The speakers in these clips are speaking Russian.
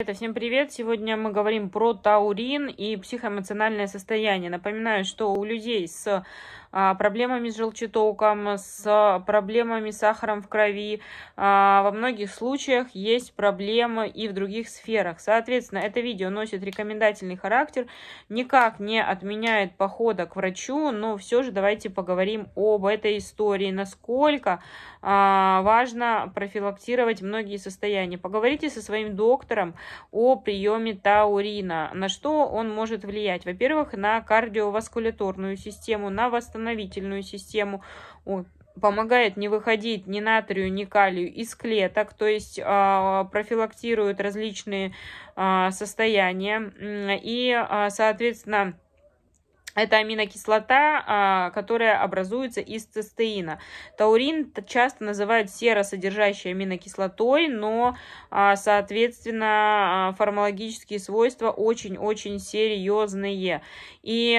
Это всем привет! Сегодня мы говорим про таурин и психоэмоциональное состояние. Напоминаю, что у людей с а, проблемами с желчетоком, с проблемами с сахаром в крови. А, во многих случаях есть проблемы и в других сферах. Соответственно, это видео носит рекомендательный характер, никак не отменяет похода к врачу, но все же давайте поговорим об этой истории, насколько а, важно профилактировать многие состояния. Поговорите со своим доктором о приеме таурина, на что он может влиять. Во-первых, на кардиоваскуляторную систему, на восстановление восстановительную систему, Ой, помогает не выходить ни натрию, ни калию из клеток, то есть а, профилактирует различные а, состояния и, а, соответственно, это аминокислота, а, которая образуется из цистеина. Таурин часто называют серосодержащей аминокислотой, но, а, соответственно, а, фармологические свойства очень-очень серьезные. И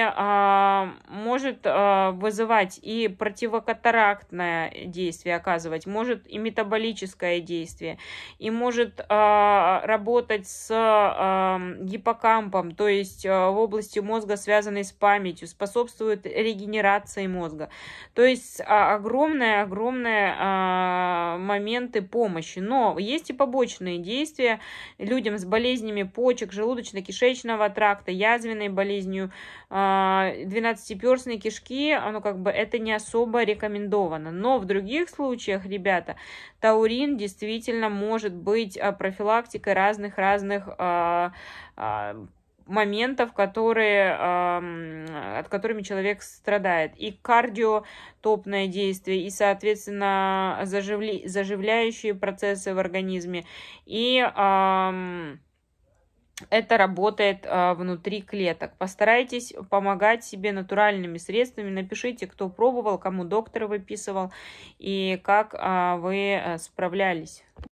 может вызывать и противокатарактное действие оказывать, может и метаболическое действие, и может работать с гиппокампом, то есть в области мозга, связанной с памятью, памятью, способствует регенерации мозга. То есть огромные-огромные а, а, моменты помощи. Но есть и побочные действия людям с болезнями почек, желудочно-кишечного тракта, язвенной болезнью, а, 12-перстной кишки, Оно как бы это не особо рекомендовано. Но в других случаях, ребята, таурин действительно может быть а, профилактикой разных-разных моментов, которые, э, от которыми человек страдает. И кардиотопное действие, и, соответственно, заживли, заживляющие процессы в организме. И э, это работает а, внутри клеток. Постарайтесь помогать себе натуральными средствами. Напишите, кто пробовал, кому доктор выписывал и как а, вы э, справлялись.